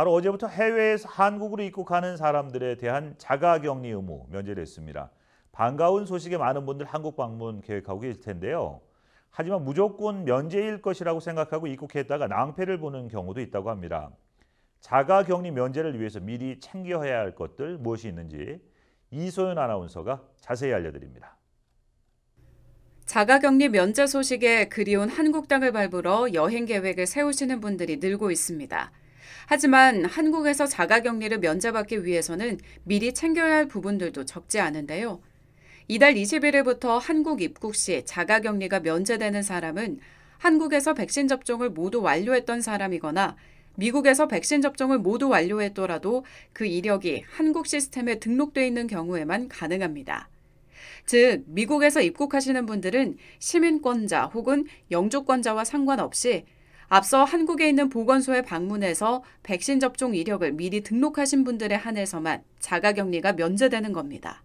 바로 어제부터 해외에서 한국으로 입국하는 사람들에 대한 자가격리 의무 면제를 했습니다. 반가운 소식에 많은 분들 한국 방문 계획하고 계실 텐데요. 하지만 무조건 면제일 것이라고 생각하고 입국했다가 낭패를 보는 경우도 있다고 합니다. 자가격리 면제를 위해서 미리 챙겨야 할 것들 무엇이 있는지 이소연 아나운서가 자세히 알려드립니다. 자가격리 면제 소식에 그리운 한국 땅을 밟으러 여행 계획을 세우시는 분들이 늘고 있습니다. 하지만 한국에서 자가격리를 면제받기 위해서는 미리 챙겨야 할 부분들도 적지 않은데요. 이달 21일부터 한국 입국 시 자가격리가 면제되는 사람은 한국에서 백신 접종을 모두 완료했던 사람이거나 미국에서 백신 접종을 모두 완료했더라도 그 이력이 한국 시스템에 등록돼 있는 경우에만 가능합니다. 즉, 미국에서 입국하시는 분들은 시민권자 혹은 영주권자와 상관없이 앞서 한국에 있는 보건소에 방문해서 백신 접종 이력을 미리 등록하신 분들에 한해서만 자가 격리가 면제되는 겁니다.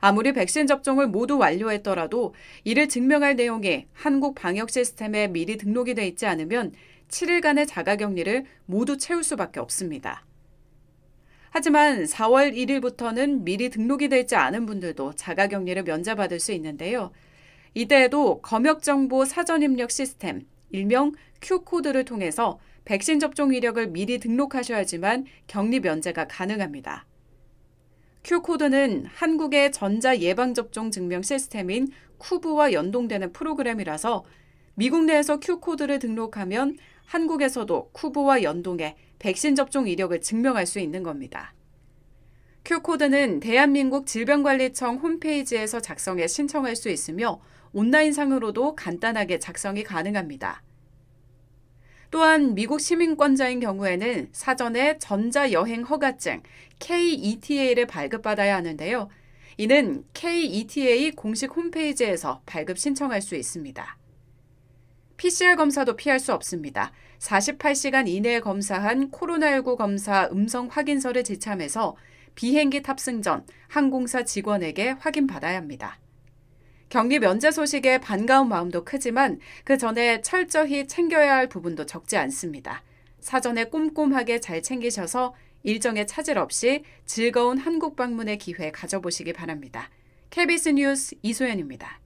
아무리 백신 접종을 모두 완료했더라도 이를 증명할 내용이 한국 방역 시스템에 미리 등록이 돼 있지 않으면 7일간의 자가 격리를 모두 채울 수밖에 없습니다. 하지만 4월 1일부터는 미리 등록이 돼 있지 않은 분들도 자가 격리를 면제받을 수 있는데요. 이때에도 검역정보 사전입력 시스템 일명 Q코드를 통해서 백신 접종 이력을 미리 등록하셔야지만 격리 면제가 가능합니다. Q코드는 한국의 전자예방접종 증명 시스템인 쿠브와 연동되는 프로그램이라서 미국 내에서 Q코드를 등록하면 한국에서도 쿠브와 연동해 백신 접종 이력을 증명할 수 있는 겁니다. Q코드는 대한민국 질병관리청 홈페이지에서 작성해 신청할 수 있으며 온라인상으로도 간단하게 작성이 가능합니다. 또한 미국 시민권자인 경우에는 사전에 전자여행 허가증 KETA를 발급받아야 하는데요. 이는 KETA 공식 홈페이지에서 발급 신청할 수 있습니다. PCR 검사도 피할 수 없습니다. 48시간 이내에 검사한 코로나19 검사 음성 확인서를 지참해서 비행기 탑승 전 항공사 직원에게 확인받아야 합니다. 격리 면제 소식에 반가운 마음도 크지만 그 전에 철저히 챙겨야 할 부분도 적지 않습니다. 사전에 꼼꼼하게 잘 챙기셔서 일정에 차질 없이 즐거운 한국 방문의 기회 가져보시기 바랍니다. KBS 뉴스 이소연입니다.